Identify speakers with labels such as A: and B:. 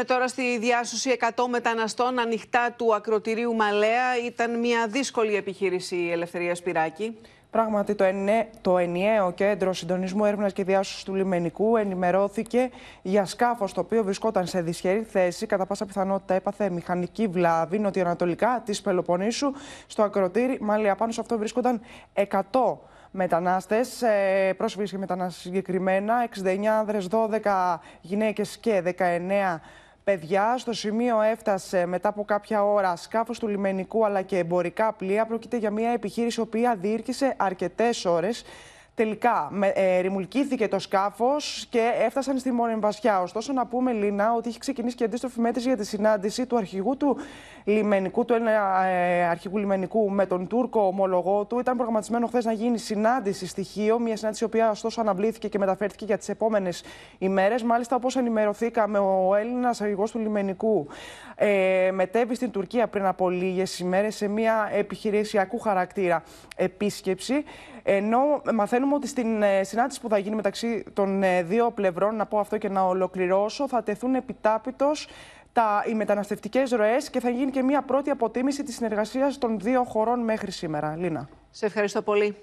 A: Με τώρα στη διάσωση 100 μεταναστών ανοιχτά του ακροτηρίου Μαλέα. Ήταν μια δύσκολη επιχείρηση η Ελευθερία Σπυράκη.
B: Πράγματι, το, ενε, το ενιαίο κέντρο συντονισμού έρευνας και διάσωσης του λιμενικού ενημερώθηκε για σκάφος το οποίο βρισκόταν σε δυσχερή θέση. Κατά πάσα πιθανότητα έπαθε μηχανική βλάβη νοτιοανατολικά της Πελοποννήσου στο ακροτήρι. Μάλιστα, πάνω σε αυτό βρίσκονταν 100 μετανάστες, ε, πρόσφυγες και μετανάστες συγκεκριμένα, 69 άνδρε, 12 γυναίκες και 19 παιδιά. Στο σημείο έφτασε μετά από κάποια ώρα σκάφος του λιμενικού αλλά και εμπορικά πλοία. Πρόκειται για μια επιχείρηση που οποία διήρκησε αρκετές ώρες. Τελικά, με, ε, το σκάφος και έφτασαν στη Μόρεμβασιά. Ωστόσο, να πούμε, Λίνα, ότι έχει ξεκινήσει και αντίστροφη μέτρηση για τη συνάντηση του αρχηγού του λιμενικού, του Έλληνα ε, αρχηγού λιμενικού με τον Τούρκο ομολογό του. Ήταν προγραμματισμένο χθες να γίνει συνάντηση στοιχείο, μια συνάντηση η οποία ωστόσο αναβλήθηκε και μεταφέρθηκε για τις επόμενες ημέρες. Μάλιστα, όπως ενημερωθήκαμε, ο Έλληνας αρχηγός του λιμενικού ε, μετέβη στην Τουρκία πριν από λίγες ημέρες σε μια επιχειρησιακού χαρακτήρα επίσκεψη. Ενώ μαθαίνουμε ότι στην ε, συνάντηση που θα γίνει μεταξύ των ε, δύο πλευρών, να πω αυτό και να ολοκληρώσω, θα τεθούν επιτάπητος τα, οι μεταναστευτικές ροές και θα γίνει και μία πρώτη αποτίμηση της συνεργασίας των δύο χωρών μέχρι σήμερα. Λίνα.
A: Σε ευχαριστώ πολύ.